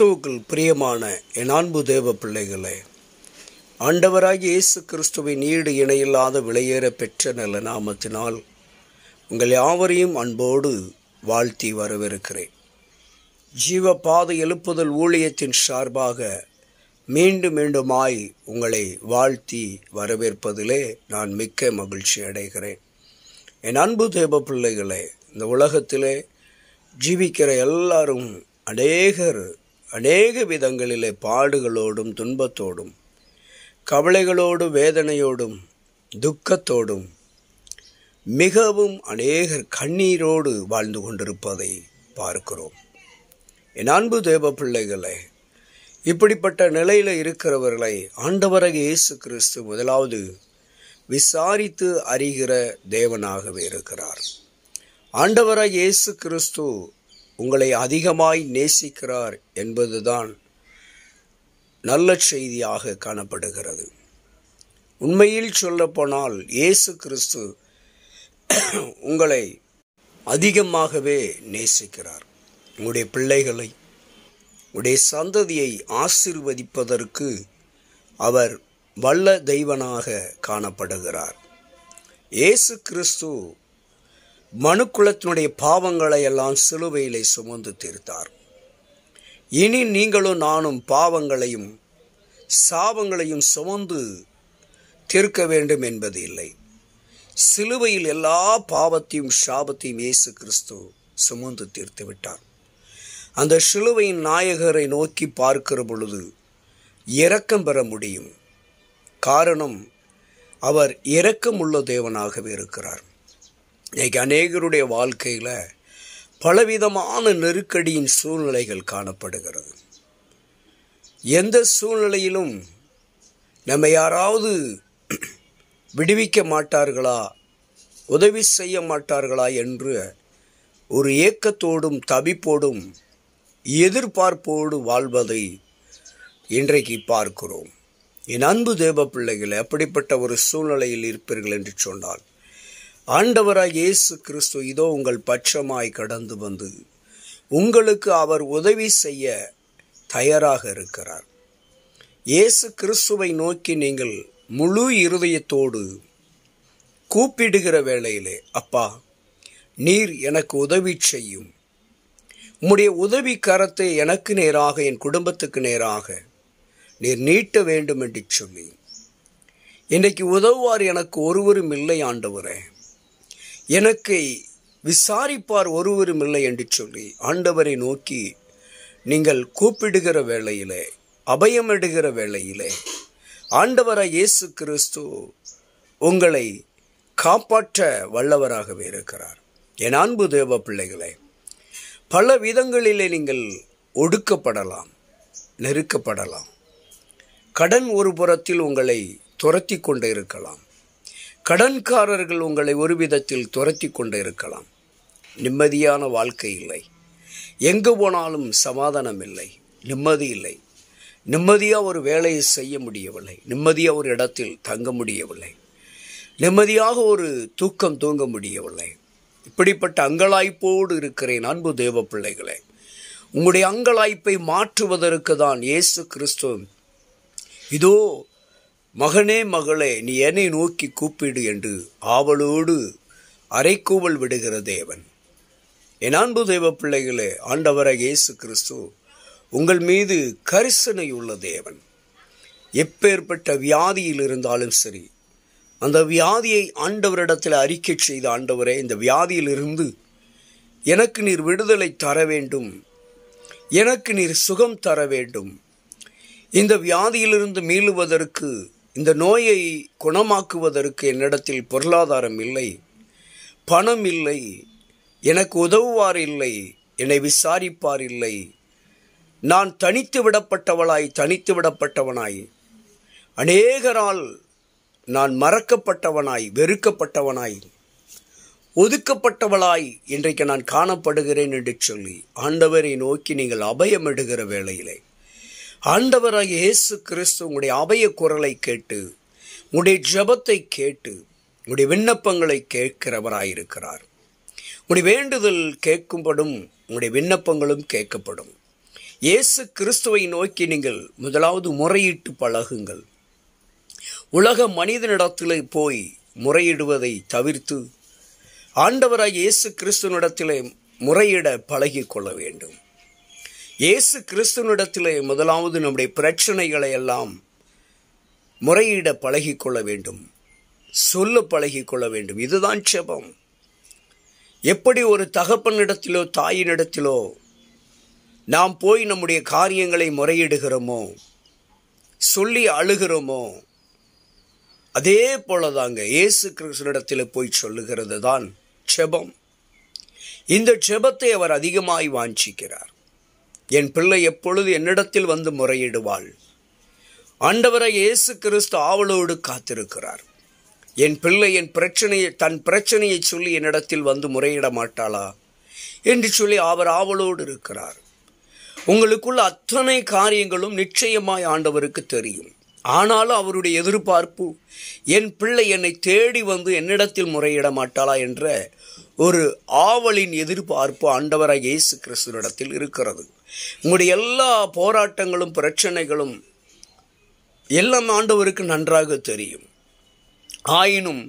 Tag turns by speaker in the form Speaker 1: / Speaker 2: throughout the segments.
Speaker 1: கிறிஸ்துவுக்குள் பிரியமான என் அன்பு தேவ பிள்ளைகளே ஆண்டவராகி இயேசு கிறிஸ்துவின் ஈடு இணையில்லாத விலையேற பெற்ற நல்ல நாமத்தினால் உங்கள் யாவரையும் அன்போடு வாழ்த்தி வரவிருக்கிறேன் ஜீவ பாதை எழுப்புதல் ஊழியத்தின் சார்பாக மீண்டும் மீண்டுமாய் உங்களை வாழ்த்தி வரவேற்பதிலே நான் மிக்க மகிழ்ச்சி அடைகிறேன் என் அன்பு தேவ பிள்ளைகளே இந்த உலகத்திலே ஜீவிக்கிற எல்லாரும் அநேகர் அநேக விதங்களிலே பாடுகளோடும் துன்பத்தோடும் கவலைகளோடும் வேதனையோடும் துக்கத்தோடும் மிகவும் அநேகர் கண்ணீரோடு வாழ்ந்து கொண்டிருப்பதை பார்க்கிறோம் என் அன்பு தேவ பிள்ளைகளை இப்படிப்பட்ட நிலையில் இருக்கிறவர்களை ஆண்டவரக இயேசு கிறிஸ்து முதலாவது விசாரித்து அறிகிற தேவனாகவே இருக்கிறார் ஆண்டவராக இயேசு கிறிஸ்து உங்களை அதிகமாய் நேசிக்கிறார் என்பதுதான் நல்ல செய்தியாக காணப்படுகிறது உண்மையில் சொல்லப்போனால் இயேசு கிறிஸ்து உங்களை அதிகமாகவே நேசிக்கிறார் உங்களுடைய பிள்ளைகளை உடைய சந்ததியை ஆசிர்வதிப்பதற்கு அவர் வல்ல தெய்வனாக காணப்படுகிறார் இயேசு கிறிஸ்து மனுக்குலத்தினுடைய பாவங்களை எல்லாம் சிலுவையிலே சுமந்து தீர்த்தார் இனி நீங்களும் நானும் பாவங்களையும் சாபங்களையும் சுமந்து தீர்க்க வேண்டும் என்பது இல்லை சிலுவையில் எல்லா பாவத்தையும் சாபத்தையும் இயேசு கிறிஸ்து சுமந்து தீர்த்து விட்டார் அந்த சிலுவையின் நாயகரை நோக்கி பார்க்கிற பொழுது இரக்கம் பெற முடியும் காரணம் அவர் உள்ள தேவனாகவே இருக்கிறார் இன்றைக்கி அநேகருடைய வாழ்க்கையில் பலவிதமான நெருக்கடியின் சூழ்நிலைகள் காணப்படுகிறது எந்த சூழ்நிலையிலும் நம்ம யாராவது விடுவிக்க மாட்டார்களா உதவி செய்ய மாட்டார்களா என்று ஒரு ஏக்கத்தோடும் தவிப்போடும் எதிர்பார்ப்போடு வாழ்வதை இன்றைக்கு பார்க்கிறோம் என் அன்பு தேவ பிள்ளைகளை அப்படிப்பட்ட ஒரு சூழ்நிலையில் இருப்பீர்கள் என்று சொன்னால் ஆண்டவராக இயேசு கிறிஸ்து இதோ உங்கள் பட்சமாய் கடந்து வந்து உங்களுக்கு அவர் உதவி செய்ய தயாராக இருக்கிறார் இயேசு கிறிஸ்துவை நோக்கி நீங்கள் முழு இருதயத்தோடு கூப்பிடுகிற வேளையிலே அப்பா நீர் எனக்கு உதவி செய்யும் உம்முடைய உதவி கரத்தை எனக்கு நேராக என் குடும்பத்துக்கு நேராக நீர் நீட்ட வேண்டும் என்று சொல்லி இன்றைக்கு உதவுவார் எனக்கு ஒருவரும் இல்லை ஆண்டவரே எனக்கு விசாரிப்பார் ஒருவரும் இல்லை என்று சொல்லி ஆண்டவரை நோக்கி நீங்கள் கூப்பிடுகிற வேளையிலே அபயமிடுகிற வேளையிலே ஆண்டவராக இயேசு கிறிஸ்து உங்களை காப்பாற்ற வல்லவராகவே இருக்கிறார் என் அன்பு தேவ பிள்ளைகளே பல விதங்களிலே நீங்கள் ஒடுக்கப்படலாம் நெருக்கப்படலாம் கடன் ஒரு புறத்தில் உங்களை துரத்தி கொண்டு இருக்கலாம் கடன்காரர்கள் உங்களை ஒரு விதத்தில் துரத்தி கொண்டு இருக்கலாம் நிம்மதியான வாழ்க்கை இல்லை எங்கே போனாலும் சமாதானம் இல்லை நிம்மதி இல்லை நிம்மதியாக ஒரு வேலையை செய்ய முடியவில்லை நிம்மதியாக ஒரு இடத்தில் தங்க முடியவில்லை நிம்மதியாக ஒரு தூக்கம் தூங்க முடியவில்லை இப்படிப்பட்ட அங்கலாய்ப்போடு இருக்கிறேன் அன்பு தேவ பிள்ளைகளே உங்களுடைய அங்கலாய்ப்பை மாற்றுவதற்கு தான் இயேசு கிறிஸ்து இதோ மகனே மகளே நீ என்னை நோக்கி கூப்பிடு என்று ஆவலோடு அரைக்கூவல் விடுகிற தேவன் என் அன்பு தெய்வ பிள்ளைகளே ஆண்டவர இயேசு கிறிஸ்து உங்கள் மீது கரிசனை உள்ள தேவன் எப்பேற்பட்ட வியாதியில் இருந்தாலும் சரி அந்த வியாதியை ஆண்டவரிடத்தில் அறிக்கை செய்த ஆண்டவரே இந்த வியாதியிலிருந்து எனக்கு நீர் விடுதலை தர வேண்டும் எனக்கு நீர் சுகம் தர வேண்டும் இந்த வியாதியிலிருந்து மீளுவதற்கு இந்த நோயை குணமாக்குவதற்கு என்னிடத்தில் பொருளாதாரம் இல்லை பணம் இல்லை எனக்கு உதவுவார் இல்லை என்னை விசாரிப்பார் இல்லை நான் தனித்து விடப்பட்டவளாய் தனித்து விடப்பட்டவனாய் அநேகரால் நான் மறக்கப்பட்டவனாய் வெறுக்கப்பட்டவனாய் ஒதுக்கப்பட்டவளாய் இன்றைக்கு நான் காணப்படுகிறேன் என்று சொல்லி ஆண்டவரை நோக்கி நீங்கள் அபயமிடுகிற வேளையிலே ஆண்டவராக இயேசு கிறிஸ்து உங்களுடைய அபய குரலை கேட்டு உங்களுடைய ஜபத்தை கேட்டு உங்களுடைய விண்ணப்பங்களை கேட்கிறவராயிருக்கிறார் உங்களுடைய வேண்டுதல் கேட்கும்படும் உங்களுடைய விண்ணப்பங்களும் கேட்கப்படும் இயேசு கிறிஸ்துவை நோக்கி நீங்கள் முதலாவது முறையிட்டு பழகுங்கள் உலக மனிதனிடத்தில் போய் முறையிடுவதை தவிர்த்து ஆண்டவராக இயேசு கிறிஸ்துவனிடத்தில் முறையிட பழகி கொள்ள வேண்டும் இயேசு கிறிஸ்துவனிடத்திலே முதலாவது நம்முடைய பிரச்சனைகளை எல்லாம் முறையிட பழகிக்கொள்ள வேண்டும் சொல்ல பழகிக்கொள்ள வேண்டும் இதுதான் செபம் எப்படி ஒரு தகப்பனிடத்திலோ தாயினிடத்திலோ நாம் போய் நம்முடைய காரியங்களை முறையிடுகிறோமோ சொல்லி அழுகிறோமோ அதே போல தாங்க இயேசு கிறிஸ்துவனிடத்தில் போய் சொல்லுகிறது தான் செபம் இந்த செபத்தை அவர் அதிகமாய் வாஞ்சிக்கிறார் என் பிள்ளை எப்பொழுது என்னிடத்தில் வந்து முறையிடுவாள் ஆண்டவரை இயேசு கிறிஸ்து ஆவலோடு காத்திருக்கிறார் என் பிள்ளை என் பிரச்சனையை தன் பிரச்சனையை சொல்லி என்னிடத்தில் வந்து முறையிட மாட்டாளா என்று சொல்லி அவர் ஆவலோடு இருக்கிறார் உங்களுக்குள்ள அத்தனை காரியங்களும் நிச்சயமாய் ஆண்டவருக்கு தெரியும் ஆனாலும் அவருடைய எதிர்பார்ப்பு என் பிள்ளை என்னை தேடி வந்து என்னிடத்தில் முறையிட மாட்டாளா என்ற ஒரு ஆவலின் எதிர்பார்ப்பு ஆண்டவராக இயேசு கிறிஸ்துவனிடத்தில் இருக்கிறது உங்களுடைய எல்லா போராட்டங்களும் பிரச்சனைகளும் எல்லாம் ஆண்டவருக்கு நன்றாக தெரியும் ஆயினும்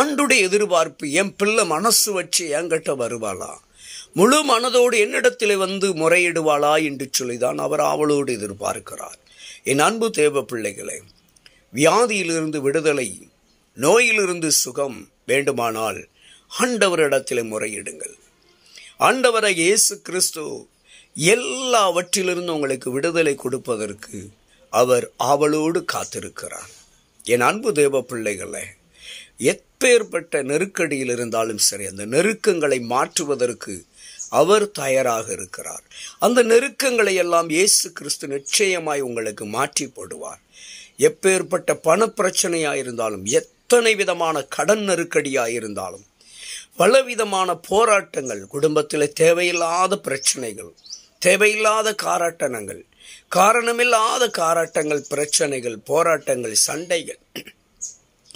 Speaker 1: ஆண்டுடைய எதிர்பார்ப்பு என் பிள்ளை மனசு வச்சு என்கிட்ட வருவாளா முழு மனதோடு என்னிடத்தில் வந்து முறையிடுவாளா என்று சொல்லிதான் அவர் அவளோடு எதிர்பார்க்கிறார் என் அன்பு தேவ பிள்ளைகளே வியாதியிலிருந்து விடுதலை நோயிலிருந்து சுகம் வேண்டுமானால் ஆண்டவரிடத்தில் முறையிடுங்கள் ஆண்டவரை இயேசு கிறிஸ்து எல்லாவற்றிலிருந்து உங்களுக்கு விடுதலை கொடுப்பதற்கு அவர் ஆவலோடு காத்திருக்கிறார் என் அன்பு தேவ பிள்ளைகளை எப்பேற்பட்ட நெருக்கடியில் இருந்தாலும் சரி அந்த நெருக்கங்களை மாற்றுவதற்கு அவர் தயாராக இருக்கிறார் அந்த நெருக்கங்களை எல்லாம் இயேசு கிறிஸ்து நிச்சயமாய் உங்களுக்கு மாற்றி போடுவார் எப்பேற்பட்ட பண பிரச்சனையாக இருந்தாலும் எத்தனை விதமான கடன் நெருக்கடியாக இருந்தாலும் பலவிதமான போராட்டங்கள் குடும்பத்தில் தேவையில்லாத பிரச்சனைகள் தேவையில்லாத காராட்டனங்கள் காரணமில்லாத காராட்டங்கள் பிரச்சனைகள் போராட்டங்கள் சண்டைகள்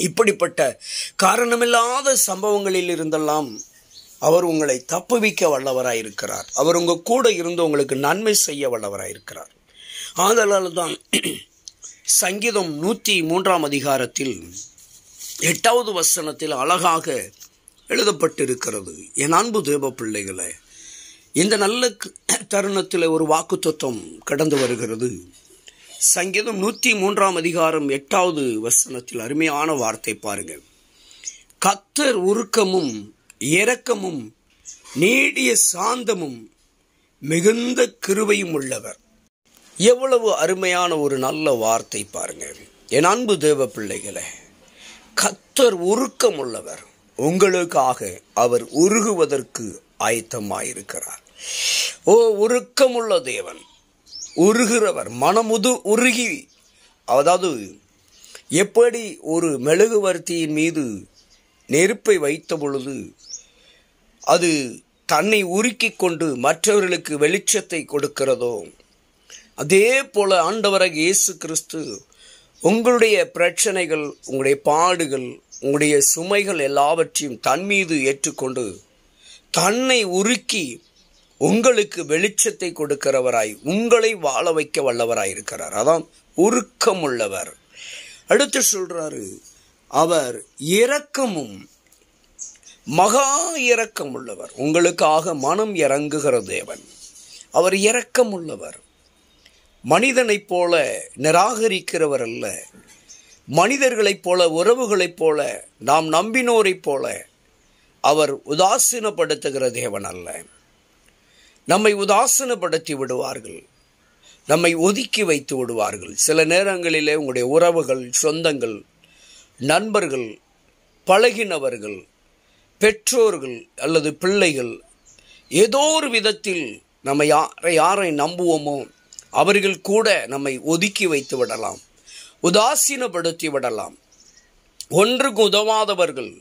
Speaker 1: இப்படிப்பட்ட காரணமில்லாத சம்பவங்களில் இருந்தெல்லாம் அவர் உங்களை தப்புவிக்க வல்லவராயிருக்கிறார் அவர் உங்கள் கூட இருந்து உங்களுக்கு நன்மை செய்ய வல்லவராயிருக்கிறார் ஆதலால் தான் சங்கீதம் நூற்றி மூன்றாம் அதிகாரத்தில் எட்டாவது வசனத்தில் அழகாக எழுதப்பட்டிருக்கிறது என் அன்பு தேவ பிள்ளைகளை இந்த நல்ல தருணத்தில் ஒரு வாக்குத்தம் கடந்து வருகிறது சங்கீதம் நூற்றி மூன்றாம் அதிகாரம் எட்டாவது வசனத்தில் அருமையான வார்த்தை பாருங்கள் கத்தர் உருக்கமும் இரக்கமும் நீடிய சாந்தமும் மிகுந்த கிருவையும் உள்ளவர் எவ்வளவு அருமையான ஒரு நல்ல வார்த்தை பாருங்கள் என் அன்பு தேவ பிள்ளைகளை கத்தர் உருக்கம் உள்ளவர் உங்களுக்காக அவர் உருகுவதற்கு ஆயத்தமாயிருக்கிறார் ஓ உருக்கமுள்ள தேவன் உருகிறவர் மனமுது உருகி அதாவது எப்படி ஒரு மெழுகுவர்த்தியின் மீது நெருப்பை வைத்த பொழுது அது தன்னை உருக்கி கொண்டு மற்றவர்களுக்கு வெளிச்சத்தை கொடுக்கிறதோ அதே போல ஆண்டவராக இயேசு கிறிஸ்து உங்களுடைய பிரச்சனைகள் உங்களுடைய பாடுகள் உங்களுடைய சுமைகள் எல்லாவற்றையும் தன் மீது ஏற்றுக்கொண்டு தன்னை உருக்கி உங்களுக்கு வெளிச்சத்தை கொடுக்கிறவராய் உங்களை வாழ வைக்க வல்லவராய் இருக்கிறார் அதான் உருக்கமுள்ளவர் அடுத்து சொல்றாரு அவர் இரக்கமும் மகா இரக்கம் உள்ளவர் உங்களுக்காக மனம் இறங்குகிற தேவன் அவர் இரக்கம் உள்ளவர் மனிதனைப் போல நிராகரிக்கிறவர் அல்ல மனிதர்களைப் போல உறவுகளைப் போல நாம் நம்பினோரைப் போல அவர் உதாசீனப்படுத்துகிற தேவன் அல்ல நம்மை உதாசனப்படுத்தி விடுவார்கள் நம்மை ஒதுக்கி வைத்து விடுவார்கள் சில நேரங்களிலே உங்களுடைய உறவுகள் சொந்தங்கள் நண்பர்கள் பழகினவர்கள் பெற்றோர்கள் அல்லது பிள்ளைகள் ஏதோ ஒரு விதத்தில் நம்ம யாரை யாரை நம்புவோமோ அவர்கள் கூட நம்மை ஒதுக்கி வைத்து விடலாம் உதாசீனப்படுத்தி விடலாம் ஒன்றுக்கு உதவாதவர்கள்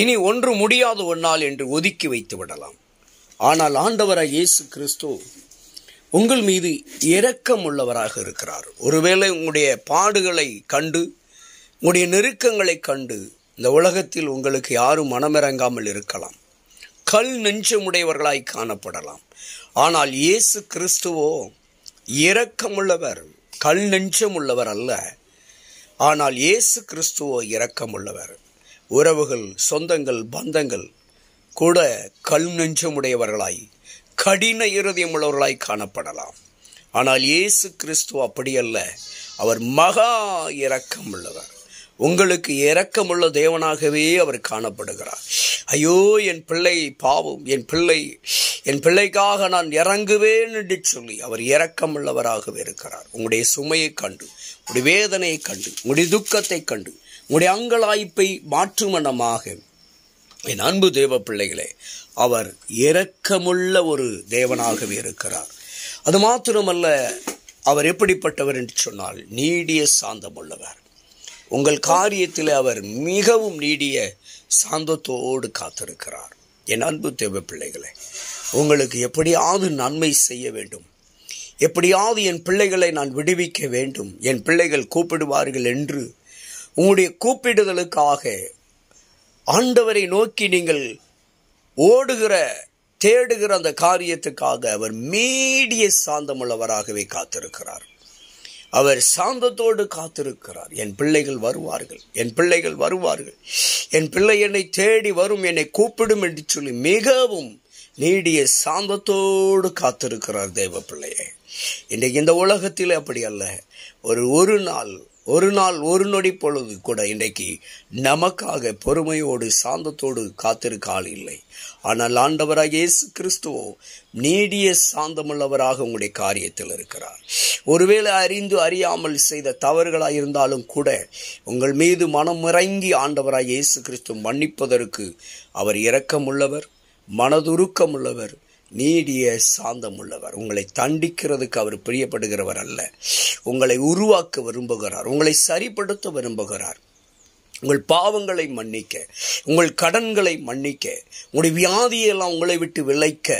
Speaker 1: இனி ஒன்று முடியாத ஒன்னால் என்று ஒதுக்கி வைத்து விடலாம் ஆனால் ஆண்டவராக இயேசு கிறிஸ்து உங்கள் மீது இரக்கம் உள்ளவராக இருக்கிறார் ஒருவேளை உங்களுடைய பாடுகளை கண்டு உங்களுடைய நெருக்கங்களை கண்டு இந்த உலகத்தில் உங்களுக்கு யாரும் மனமிறங்காமல் இருக்கலாம் கல் நெஞ்சமுடையவர்களாய் காணப்படலாம் ஆனால் இயேசு கிறிஸ்துவோ இரக்கமுள்ளவர் கல் நெஞ்சமுள்ளவர் அல்ல ஆனால் இயேசு கிறிஸ்துவோ இரக்கமுள்ளவர் உறவுகள் சொந்தங்கள் பந்தங்கள் கூட கல் நெஞ்சமுடையவர்களாய் கடின இருதயம் உள்ளவர்களாய் காணப்படலாம் ஆனால் இயேசு கிறிஸ்துவ அப்படியல்ல அவர் மகா இரக்கம் உள்ளவர் உங்களுக்கு இரக்கமுள்ள தேவனாகவே அவர் காணப்படுகிறார் ஐயோ என் பிள்ளை பாவம் என் பிள்ளை என் பிள்ளைக்காக நான் இறங்குவேன் என்று சொல்லி அவர் இரக்கமுள்ளவராகவே இருக்கிறார் உங்களுடைய சுமையை கண்டு உங்களுடைய வேதனையை கண்டு உங்களுடைய துக்கத்தை கண்டு உங்களுடைய அங்கலாய்ப்பை மாற்றுமனமாக என் அன்பு தேவ பிள்ளைகளே அவர் இரக்கமுள்ள ஒரு தேவனாகவே இருக்கிறார் அது மாத்திரமல்ல அவர் எப்படிப்பட்டவர் என்று சொன்னால் நீடிய சாந்தம் உள்ளவர் உங்கள் காரியத்தில் அவர் மிகவும் நீடிய சாந்தத்தோடு காத்திருக்கிறார் என் அன்பு தேவ பிள்ளைகளே உங்களுக்கு எப்படியாவது நன்மை செய்ய வேண்டும் எப்படியாவது என் பிள்ளைகளை நான் விடுவிக்க வேண்டும் என் பிள்ளைகள் கூப்பிடுவார்கள் என்று உங்களுடைய கூப்பிடுதலுக்காக ஆண்டவரை நோக்கி நீங்கள் ஓடுகிற தேடுகிற அந்த காரியத்துக்காக அவர் மீடிய சாந்தம் உள்ளவராகவே காத்திருக்கிறார் அவர் சாந்தத்தோடு காத்திருக்கிறார் என் பிள்ளைகள் வருவார்கள் என் பிள்ளைகள் வருவார்கள் என் பிள்ளை என்னை தேடி வரும் என்னை கூப்பிடும் என்று சொல்லி மிகவும் நீடிய சாந்தத்தோடு காத்திருக்கிறார் தேவ பிள்ளையை இன்றைக்கு இந்த உலகத்தில் அப்படி அல்ல ஒரு ஒரு நாள் ஒரு நாள் ஒரு நொடி பொழுது கூட இன்றைக்கு நமக்காக பொறுமையோடு சாந்தத்தோடு காத்திருக்க ஆள் இல்லை ஆனால் ஆண்டவராக இயேசு கிறிஸ்துவோ நீடிய சாந்தமுள்ளவராக உங்களுடைய காரியத்தில் இருக்கிறார் ஒருவேளை அறிந்து அறியாமல் செய்த தவறுகளாக இருந்தாலும் கூட உங்கள் மீது மனம் இறங்கி ஆண்டவராக இயேசு கிறிஸ்து மன்னிப்பதற்கு அவர் இரக்கமுள்ளவர் மனதுருக்கமுள்ளவர் நீடிய சாந்தம் உள்ளவர் உங்களை தண்டிக்கிறதுக்கு அவர் பிரியப்படுகிறவர் அல்ல உங்களை உருவாக்க விரும்புகிறார் உங்களை சரிப்படுத்த விரும்புகிறார் உங்கள் பாவங்களை மன்னிக்க உங்கள் கடன்களை மன்னிக்க உங்களுடைய வியாதியெல்லாம் உங்களை விட்டு விளைக்க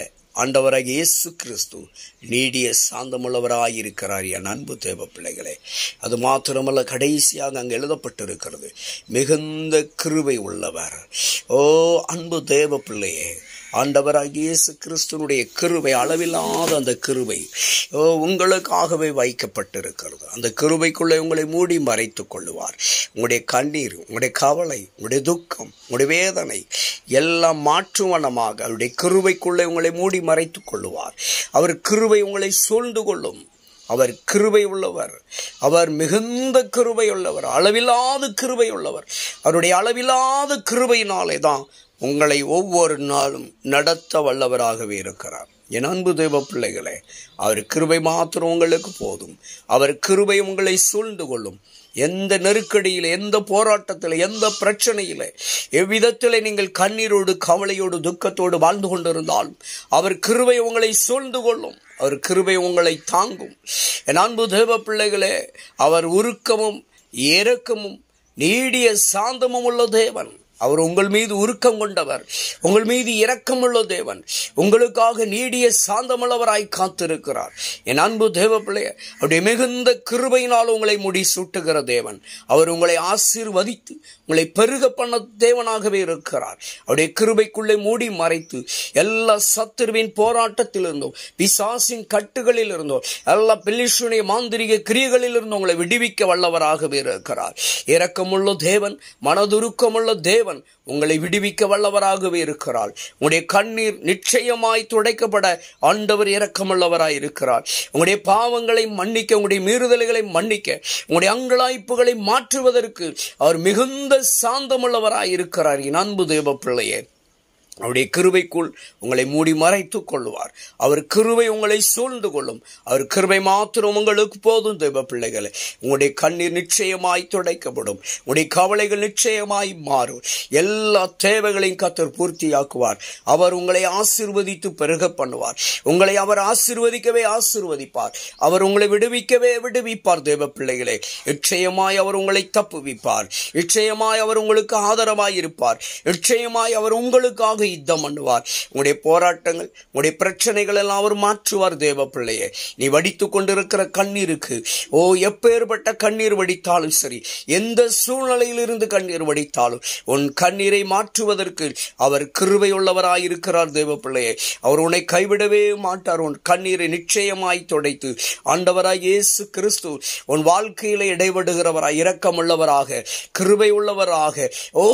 Speaker 1: ஆண்டவராக இயேசு கிறிஸ்து நீடிய சாந்தமுள்ளவராயிருக்கிறார் என் அன்பு தேவ பிள்ளைகளே அது மாத்திரமல்ல கடைசியாக அங்கே எழுதப்பட்டிருக்கிறது மிகுந்த கிருவை உள்ளவர் ஓ அன்பு தேவ பிள்ளையே ஆண்டவராகியேசு இயேசு கிறிஸ்துனுடைய கிருவை அளவில்லாத அந்த கிருவை உங்களுக்காகவே வைக்கப்பட்டிருக்கிறது அந்த கிருவைக்குள்ளே உங்களை மூடி மறைத்து கொள்ளுவார் உங்களுடைய கண்ணீர் உங்களுடைய கவலை உங்களுடைய துக்கம் உங்களுடைய வேதனை எல்லாம் மாற்றுவனமாக அவருடைய கிருவைக்குள்ளே உங்களை மூடி மறைத்து கொள்ளுவார் அவர் கிருவை உங்களை சூழ்ந்து கொள்ளும் அவர் கிருவை உள்ளவர் அவர் மிகுந்த கிருவை உள்ளவர் அளவில்லாத கிருவை உள்ளவர் அவருடைய அளவில்லாத கிருவையினாலே தான் உங்களை ஒவ்வொரு நாளும் நடத்த வல்லவராகவே இருக்கிறார் என் அன்பு தெய்வ பிள்ளைகளே அவர் கிருபை மாத்திரம் உங்களுக்கு போதும் அவர் கிருபை உங்களை சூழ்ந்து கொள்ளும் எந்த நெருக்கடியில் எந்த போராட்டத்தில் எந்த பிரச்சனையில் எவ்விதத்தில் நீங்கள் கண்ணீரோடு கவலையோடு துக்கத்தோடு வாழ்ந்து கொண்டிருந்தாலும் அவர் கிருவை உங்களை சூழ்ந்து கொள்ளும் அவர் கிருபை உங்களை தாங்கும் என் அன்பு தெய்வ பிள்ளைகளே அவர் உருக்கமும் இறக்கமும் நீடிய சாந்தமும் உள்ள தேவன் அவர் உங்கள் மீது உருக்கம் கொண்டவர் உங்கள் மீது இரக்கம் உள்ள தேவன் உங்களுக்காக நீடிய சாந்தமுள்ளவராய் காத்திருக்கிறார் என் அன்பு தேவ பிள்ளைய அவருடைய மிகுந்த கிருபையினால் உங்களை முடி சூட்டுகிற தேவன் அவர் உங்களை ஆசீர்வதித்து உங்களை பெருக பண்ண தேவனாகவே இருக்கிறார் அவருடைய கிருபைக்குள்ளே மூடி மறைத்து எல்லா சத்துருவின் போராட்டத்தில் இருந்தோம் பிசாசின் கட்டுகளில் இருந்தோம் எல்லா பில்லிஷுடைய மாந்திரிக கிரியைகளில் இருந்து உங்களை விடுவிக்க வல்லவராகவே இருக்கிறார் இரக்கமுள்ள தேவன் மனதுருக்கமுள்ள தேவன் தேவன் உங்களை விடுவிக்க வல்லவராகவே இருக்கிறார் உங்களுடைய கண்ணீர் நிச்சயமாய் துடைக்கப்பட ஆண்டவர் இறக்கமுள்ளவராய் இருக்கிறார் உங்களுடைய பாவங்களை மன்னிக்க உங்களுடைய மீறுதல்களை மன்னிக்க உங்களுடைய அங்கலாய்ப்புகளை மாற்றுவதற்கு அவர் மிகுந்த சாந்தமுள்ளவராய் இருக்கிறார் என் அன்பு தேவ பிள்ளையே அவருடைய கிருபைக்குள் உங்களை மூடி மறைத்து கொள்வார் அவர் கிருபை உங்களை சூழ்ந்து கொள்ளும் அவர் கிருபை மாத்திரம் உங்களுக்கு போதும் தெய்வ பிள்ளைகளை உங்களுடைய கண்ணீர் நிச்சயமாய் துடைக்கப்படும் உங்களுடைய கவலைகள் நிச்சயமாய் மாறும் எல்லா தேவைகளையும் கத்தர் பூர்த்தியாக்குவார் அவர் உங்களை ஆசிர்வதித்து பெருக பண்ணுவார் உங்களை அவர் ஆசிர்வதிக்கவே ஆசிர்வதிப்பார் அவர் உங்களை விடுவிக்கவே விடுவிப்பார் தெய்வ பிள்ளைகளை நிச்சயமாய் அவர் உங்களை தப்புவிப்பார் நிச்சயமாய் அவர் உங்களுக்கு ஆதரவாய் இருப்பார் நிச்சயமாய் அவர் உங்களுக்காக வந்து யுத்தம் பண்ணுவார் உங்களுடைய போராட்டங்கள் உங்களுடைய பிரச்சனைகள் எல்லாம் அவர் மாற்றுவார் தேவ பிள்ளையே நீ வடித்து கொண்டிருக்கிற கண்ணீருக்கு ஓ எப்பேற்பட்ட கண்ணீர் வடித்தாலும் சரி எந்த சூழ்நிலையிலிருந்து கண்ணீர் வடித்தாலும் உன் கண்ணீரை மாற்றுவதற்கு அவர் கிருவை உள்ளவராயிருக்கிறார் தேவ பிள்ளையே அவர் உன்னை கைவிடவே மாட்டார் உன் கண்ணீரை நிச்சயமாய் துடைத்து ஆண்டவராய் இயேசு கிறிஸ்து உன் வாழ்க்கையில இடைபடுகிறவராய் இரக்கமுள்ளவராக கிருவை உள்ளவராக ஓ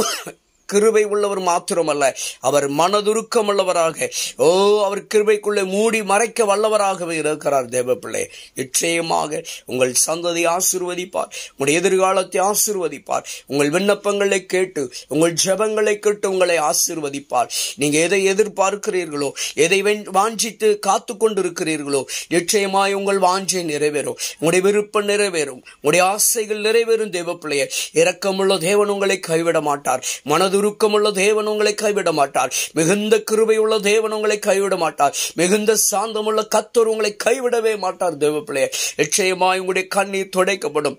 Speaker 1: கிருபை உள்ளவர் மாத்திரமல்ல அவர் மனதுருக்கம் உள்ளவராக ஓ அவர் கிருபைக்குள்ளே மூடி மறைக்க வல்லவராகவே இருக்கிறார் தேவப்பிள்ளை நிச்சயமாக உங்கள் சந்ததி ஆசிர்வதிப்பார் உங்களுடைய எதிர்காலத்தை ஆசிர்வதிப்பார் உங்கள் விண்ணப்பங்களை கேட்டு உங்கள் ஜபங்களை கேட்டு உங்களை ஆசிர்வதிப்பார் நீங்க எதை எதிர்பார்க்கிறீர்களோ எதை வாஞ்சித்து காத்து கொண்டிருக்கிறீர்களோ நிச்சயமாய் உங்கள் வாஞ்சை நிறைவேறும் உங்களுடைய விருப்பம் நிறைவேறும் உங்களுடைய ஆசைகள் நிறைவேறும் தேவப்பிள்ளைய இரக்கமுள்ள தேவன் உங்களை கைவிட மாட்டார் மனது சுருக்கமுள்ள தேவன் உங்களை கைவிட மாட்டார் மிகுந்த கிருபை உள்ள தேவன் உங்களை கைவிட மாட்டார் மிகுந்த சாந்தமுள்ள கத்தர் உங்களை கைவிடவே மாட்டார் தேவ பிள்ளையை நிச்சயமாய் உங்களுடைய கண்ணீர் துடைக்கப்படும்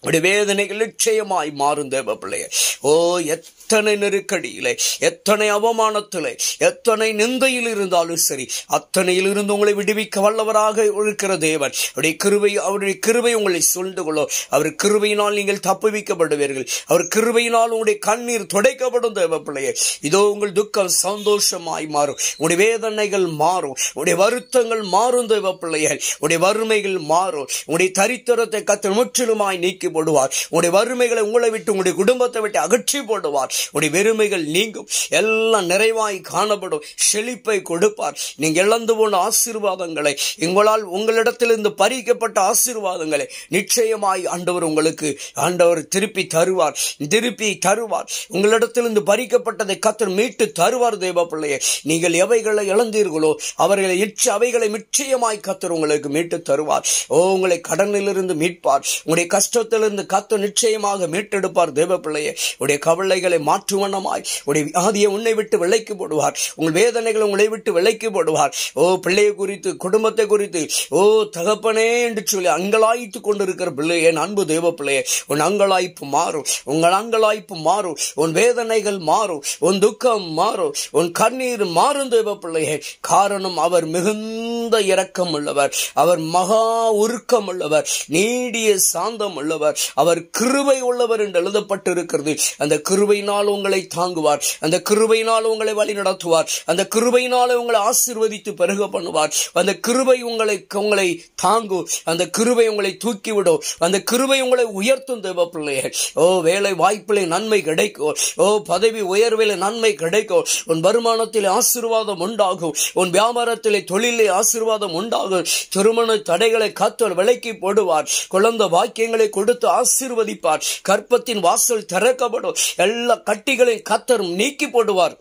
Speaker 1: உங்களுடைய வேதனைகள் நிச்சயமாய் மாறும் தேவ பிள்ளையை ஓ எத் எத்தனை நெருக்கடியிலே எத்தனை அவமானத்திலே எத்தனை நிந்தையில் இருந்தாலும் சரி அத்தனையில் இருந்து உங்களை விடுவிக்க வல்லவராக இருக்கிற தேவன் அவருடைய கிருவை அவருடைய கிருவை உங்களை சொல்ந்து கொள்ளும் அவர் கிருவையினால் நீங்கள் தப்புவிக்கப்படுவீர்கள் அவர் கிருவையினால் உங்களுடைய கண்ணீர் துடைக்கப்படும் தேவ பிள்ளையே இதோ உங்கள் துக்கம் சந்தோஷமாய் மாறும் உடைய வேதனைகள் மாறும் உடைய வருத்தங்கள் மாறும் தேவ பிள்ளைகள் உடைய வறுமைகள் மாறும் உடைய தரித்திரத்தை கத்து முற்றிலுமாய் நீக்கி போடுவார் உடைய வறுமைகளை உங்களை விட்டு உங்களுடைய குடும்பத்தை விட்டு அகற்றி போடுவார் உடைய வெறுமைகள் நீங்கும் எல்லாம் நிறைவாய் காணப்படும் செழிப்பை கொடுப்பார் நீங்க இழந்து போன ஆசீர்வாதங்களை உங்களால் உங்களிடத்திலிருந்து பறிக்கப்பட்ட ஆசீர்வாதங்களை நிச்சயமாய் ஆண்டவர் உங்களுக்கு ஆண்டவர் திருப்பி தருவார் திருப்பி தருவார் உங்களிடத்திலிருந்து பறிக்கப்பட்டதை கத்தர் மீட்டு தருவார் தேவ பிள்ளையை நீங்கள் எவைகளை இழந்தீர்களோ அவர்களை இச்சு அவைகளை நிச்சயமாய் கத்தர் உங்களுக்கு மீட்டு தருவார் ஓ உங்களை கடனிலிருந்து மீட்பார் உங்களுடைய கஷ்டத்திலிருந்து கத்தர் நிச்சயமாக மீட்டெடுப்பார் தேவ பிள்ளையை உடைய கவலைகளை வண்ணமாய் உடைய வியாதியை உன்னை விட்டு விலைக்கு போடுவார் உங்கள் வேதனைகளை உங்களை விட்டு விலைக்கு போடுவார் ஓ பிள்ளையை குறித்து குடும்பத்தை குறித்து ஓ தகப்பனே என்று சொல்லி அங்கலாய்த்து கொண்டிருக்கிற பிள்ளையே என் அன்பு தேவ பிள்ளையே உன் அங்கலாய்ப்பு மாறும் உங்கள் அங்கலாய்ப்பு மாறும் உன் வேதனைகள் மாறும் உன் துக்கம் மாறும் உன் கண்ணீர் மாறும் தேவ பிள்ளையே காரணம் அவர் மிகுந்த இரக்கம் உள்ளவர் அவர் மகா உருக்கம் உள்ளவர் நீடிய சாந்தம் உள்ளவர் அவர் கிருவை உள்ளவர் என்று எழுதப்பட்டிருக்கிறது அந்த கிருவை கிருபையினால் உங்களை தாங்குவார் அந்த கிருபையினால் உங்களை வழி நடத்துவார் அந்த கிருபையினால் உங்களை ஆசிர்வதித்து பெருக பண்ணுவார் அந்த கிருபை உங்களை உங்களை தாங்கும் அந்த கிருபை உங்களை தூக்கிவிடும் அந்த கிருபை உங்களை உயர்த்தும் தேவ பிள்ளையே ஓ வேலை வாய்ப்பிலே நன்மை கிடைக்கும் ஓ பதவி உயர்வில் நன்மை கிடைக்கும் உன் வருமானத்தில் ஆசீர்வாதம் உண்டாகும் உன் வியாபாரத்திலே தொழிலே ஆசீர்வாதம் உண்டாகும் திருமண தடைகளை கத்தல் விலைக்கு போடுவார் குழந்தை வாக்கியங்களை கொடுத்து ஆசீர்வதிப்பார் கற்பத்தின் வாசல் திறக்கப்படும் எல்லா கட்டிகளை கத்தரும் நீக்கி போடுவார்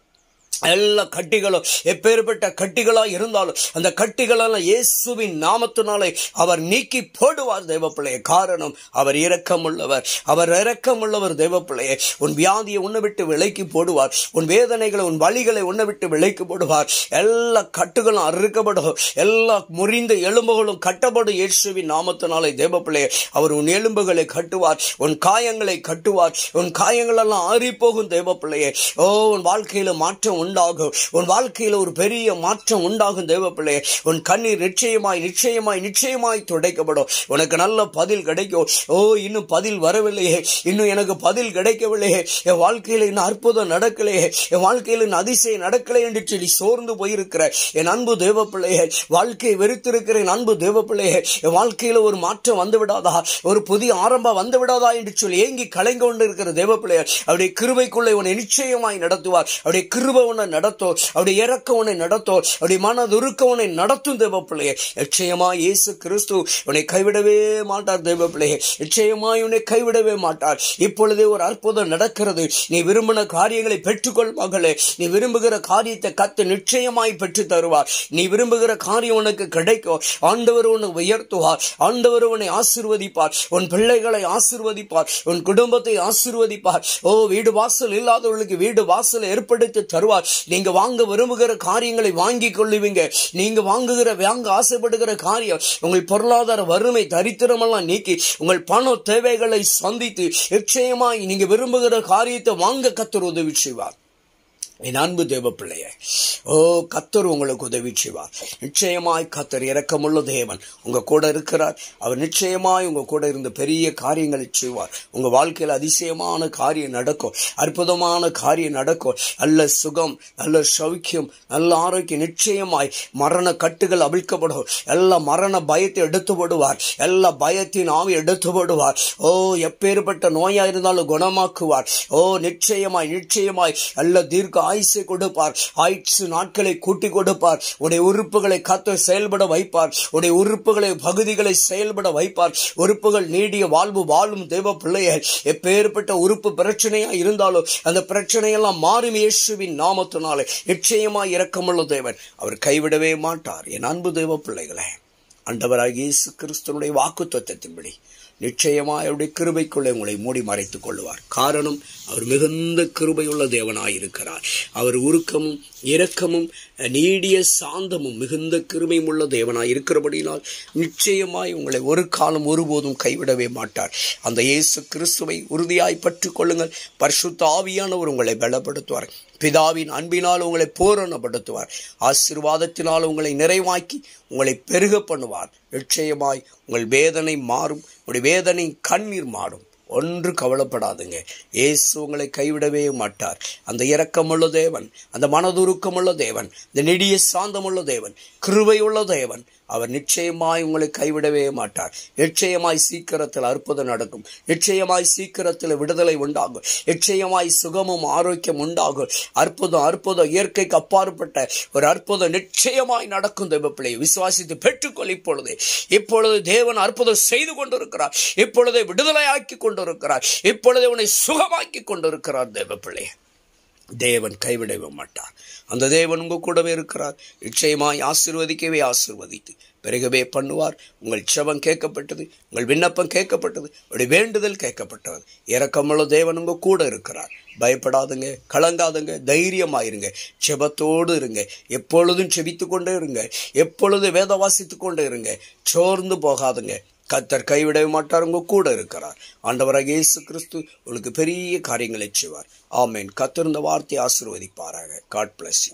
Speaker 1: எல்லா கட்டிகளும் எப்பேற்பட்ட கட்டிகளா இருந்தாலும் அந்த கட்டிகளெல்லாம் இயேசுவின் நாமத்தினாலே அவர் நீக்கி போடுவார் தெய்வப்பிள்ளையை காரணம் அவர் இரக்கமுள்ளவர் அவர் இரக்கமுள்ளவர் தெய்வப்பிள்ளையை உன் வியாதியை உன்னை விட்டு விலைக்கு போடுவார் உன் வேதனைகளை உன் வழிகளை உன்னை விட்டு விலைக்கு போடுவார் எல்லா கட்டுகளும் அறுக்கப்படும் எல்லா முறிந்த எலும்புகளும் கட்டப்படும் இயேசுவின் நாமத்தினாலே தேவப்பிள்ளையை அவர் உன் எலும்புகளை கட்டுவார் உன் காயங்களை கட்டுவார் உன் காயங்களெல்லாம் ஆறிப்போகும் தேவப்பிள்ளையை ஓ உன் வாழ்க்கையில மாற்றம் உண்டாகும் உன் வாழ்க்கையில் ஒரு பெரிய மாற்றம் உண்டாகும் தேவ பிள்ளையே உன் கண்ணீர் நிச்சயமாய் நிச்சயமாய் நிச்சயமாய் துடைக்கப்படும் உனக்கு நல்ல பதில் கிடைக்கும் ஓ இன்னும் பதில் வரவில்லையே இன்னும் எனக்கு பதில் கிடைக்கவில்லையே என் வாழ்க்கையில் இன்னும் அற்புதம் நடக்கலையே என் வாழ்க்கையில் இன்னும் அதிசயம் நடக்கலை என்று சொல்லி சோர்ந்து போயிருக்கிற என் அன்பு தேவ பிள்ளையே வாழ்க்கையை வெறுத்திருக்கிற என் அன்பு தேவ பிள்ளையே என் வாழ்க்கையில் ஒரு மாற்றம் வந்து விடாதா ஒரு புதிய ஆரம்பம் வந்து விடாதா என்று சொல்லி ஏங்கி கலைங்க கொண்டிருக்கிற இருக்கிற தேவ பிள்ளையார் அவருடைய கிருபைக்குள்ளே உன்னை நிச்சயமாய் நடத்துவார் அவருடைய கிருபை உன்னை நடத்தும் அப்படி இறக்க உன்னை நடத்தும் அப்படி மனதுருக்க உன்னை நடத்தும் தேவ பிள்ளையே நிச்சயமா இயேசு கிறிஸ்து உன்னை கைவிடவே மாட்டார் தேவ பிள்ளையே நிச்சயமா உன்னை கைவிடவே மாட்டார் இப்பொழுதே ஒரு அற்புதம் நடக்கிறது நீ விரும்பின காரியங்களை பெற்றுக்கொள் மகளே நீ விரும்புகிற காரியத்தை கத்து நிச்சயமாய் பெற்று தருவார் நீ விரும்புகிற காரியம் உனக்கு கிடைக்கும் ஆண்டவர் உன்னை உயர்த்துவார் ஆண்டவர் உன்னை ஆசிர்வதிப்பார் உன் பிள்ளைகளை ஆசிர்வதிப்பார் உன் குடும்பத்தை ஆசிர்வதிப்பார் ஓ வீடு வாசல் இல்லாதவர்களுக்கு வீடு வாசல் ஏற்படுத்தி தருவார் நீங்க வாங்க விரும்புகிற காரியங்களை வாங்கி கொள்ளுவீங்க நீங்க வாங்குகிற வாங்க ஆசைப்படுகிற காரியம் உங்கள் பொருளாதார வறுமை தரித்திரமெல்லாம் நீக்கி உங்கள் பண தேவைகளை சந்தித்து நிச்சயமாய் நீங்க விரும்புகிற காரியத்தை வாங்க கத்துற உதவி செய்வார் என் அன்பு தேவ பிள்ளைய ஓ கத்தர் உங்களுக்கு உதவி செய்வார் நிச்சயமாய் கத்தர் இரக்கமுள்ள தேவன் உங்க கூட இருக்கிறார் அவர் நிச்சயமாய் உங்க கூட இருந்த பெரிய காரியங்களை செய்வார் உங்க வாழ்க்கையில் அதிசயமான காரியம் நடக்கும் அற்புதமான காரியம் நடக்கும் நல்ல சுகம் நல்ல சௌக்கியம் நல்ல ஆரோக்கியம் நிச்சயமாய் மரண கட்டுகள் அவிழ்க்கப்படும் எல்லா மரண பயத்தை எடுத்துப்படுவார் எல்லா பயத்தின் ஆவி எடுத்துப்படுவார் ஓ எப்பேற்பட்ட நோயா இருந்தாலும் குணமாக்குவார் ஓ நிச்சயமாய் நிச்சயமாய் நல்ல தீர்க்க ஆயுசை கொடுப்பார் ஆயுசு நாட்களை கூட்டி கொடுப்பார் உடைய உறுப்புகளை காத்து செயல்பட வைப்பார் உடைய உறுப்புகளை பகுதிகளை செயல்பட வைப்பார் உறுப்புகள் நீடிய வாழ்வு வாழும் தெய்வ பிள்ளைகள் எப்பேற்பட்ட உறுப்பு பிரச்சனையா இருந்தாலும் அந்த பிரச்சனையெல்லாம் மாறும் இயேசுவின் நாமத்தினாலே நிச்சயமா இறக்கமுள்ள தேவன் அவர் கைவிடவே மாட்டார் என் அன்பு தெய்வ பிள்ளைகளே அண்டவராக இயேசு கிறிஸ்தனுடைய வாக்கு தத்துவத்தின்படி நிச்சயமாக அவருடைய கிருபைக்குள்ளே உங்களை மூடி மறைத்துக் கொள்வார் காரணம் அவர் மிகுந்த கிருபையுள்ள தேவனாயிருக்கிறார் அவர் உருக்கமும் இரக்கமும் நீடிய சாந்தமும் மிகுந்த கிருமையும் உள்ள தேவனாய் இருக்கிறபடியினால் நிச்சயமாய் உங்களை ஒரு காலம் ஒருபோதும் கைவிடவே மாட்டார் அந்த இயேசு கிறிஸ்துவை உறுதியாய் பற்றி கொள்ளுங்கள் பரிசுத்தாவியானவர் உங்களை பலப்படுத்துவார் பிதாவின் அன்பினால் உங்களை பூரணப்படுத்துவார் ஆசீர்வாதத்தினால் உங்களை நிறைவாக்கி உங்களை பெருக பண்ணுவார் நிச்சயமாய் உங்கள் வேதனை மாறும் உங்களுடைய வேதனை கண்ணீர் மாறும் ஒன்று கவலைப்படாதுங்க இயேசு உங்களை கைவிடவே மாட்டார் அந்த இரக்கமுள்ள தேவன் அந்த மனதுருக்கமுள்ள தேவன் இந்த நெடிய சாந்தமுள்ள தேவன் கிருவை உள்ள தேவன் அவர் நிச்சயமாய் உங்களை கைவிடவே மாட்டார் நிச்சயமாய் சீக்கிரத்தில் அற்புதம் நடக்கும் நிச்சயமாய் சீக்கிரத்தில் விடுதலை உண்டாகும் நிச்சயமாய் சுகமும் ஆரோக்கியம் உண்டாகும் அற்புதம் அற்புதம் இயற்கைக்கு அப்பாற்பட்ட ஒரு அற்புதம் நிச்சயமாய் நடக்கும் தெய்வப்பிள்ளையை விசுவாசித்து பெற்றுக்கொள் இப்பொழுது இப்பொழுது தேவன் அற்புதம் செய்து கொண்டிருக்கிறார் இப்பொழுது விடுதலையாக்கி கொண்டிருக்கிறார் இப்பொழுது உன்னை சுகமாக்கி கொண்டிருக்கிறார் தேவப்பிள்ளையை தேவன் கைவிடவே மாட்டார் அந்த தேவன் உங்கள் கூடவே இருக்கிறார் நிச்சயமாய் ஆசிர்வதிக்கவே ஆசிர்வதித்து பிறகவே பண்ணுவார் உங்கள் செபம் கேட்கப்பட்டது உங்கள் விண்ணப்பம் கேட்கப்பட்டது அப்படி வேண்டுதல் கேட்கப்பட்டது இறக்கமுள்ள தேவன் உங்கள் கூட இருக்கிறார் பயப்படாதுங்க கலங்காதுங்க தைரியமாயிருங்க செபத்தோடு இருங்க எப்பொழுதும் செபித்து கொண்டே இருங்க எப்பொழுதும் வேத வாசித்து கொண்டே இருங்க சோர்ந்து போகாதுங்க கத்தர் கைவிடவே மாட்டார் உங்க கூட இருக்கிறார் ஆண்டவராக இயேசு கிறிஸ்து உங்களுக்கு பெரிய காரியங்களை செய்வார் ஆமேன் கத்திருந்த வார்த்தையை ஆசிர்வதிப்பாராக காட் பிளஸ்